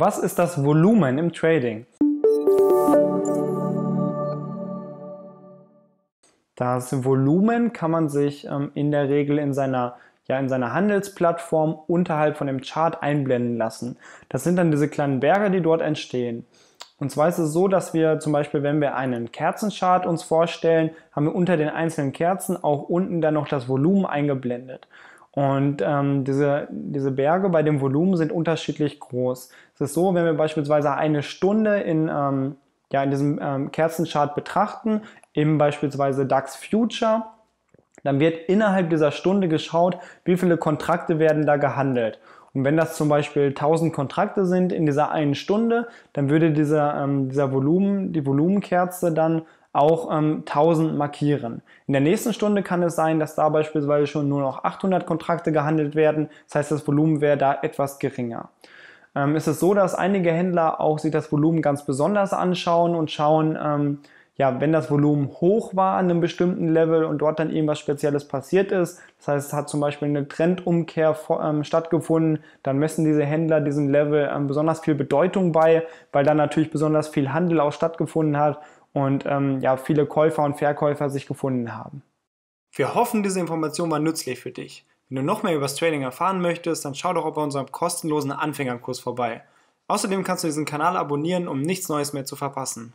Was ist das Volumen im Trading? Das Volumen kann man sich ähm, in der Regel in seiner, ja, in seiner Handelsplattform unterhalb von dem Chart einblenden lassen. Das sind dann diese kleinen Berge, die dort entstehen. Und zwar ist es so, dass wir zum Beispiel, wenn wir einen Kerzenchart uns vorstellen, haben wir unter den einzelnen Kerzen auch unten dann noch das Volumen eingeblendet. Und ähm, diese, diese Berge bei dem Volumen sind unterschiedlich groß. Es ist so, wenn wir beispielsweise eine Stunde in, ähm, ja, in diesem ähm, Kerzenchart betrachten, eben beispielsweise DAX Future, dann wird innerhalb dieser Stunde geschaut, wie viele Kontrakte werden da gehandelt. Und wenn das zum Beispiel 1000 Kontrakte sind in dieser einen Stunde, dann würde dieser, ähm, dieser Volumen, die Volumenkerze dann auch ähm, 1000 markieren. In der nächsten Stunde kann es sein, dass da beispielsweise schon nur noch 800 Kontrakte gehandelt werden. Das heißt, das Volumen wäre da etwas geringer. Ähm, ist es so, dass einige Händler auch sich das Volumen ganz besonders anschauen und schauen, ähm, ja, wenn das Volumen hoch war an einem bestimmten Level und dort dann irgendwas Spezielles passiert ist, das heißt, es hat zum Beispiel eine Trendumkehr ähm, stattgefunden, dann messen diese Händler diesem Level ähm, besonders viel Bedeutung bei, weil dann natürlich besonders viel Handel auch stattgefunden hat und ähm, ja, viele Käufer und Verkäufer sich gefunden haben. Wir hoffen, diese Information war nützlich für dich. Wenn du noch mehr über das Trading erfahren möchtest, dann schau doch auch bei unserem kostenlosen Anfängerkurs vorbei. Außerdem kannst du diesen Kanal abonnieren, um nichts Neues mehr zu verpassen.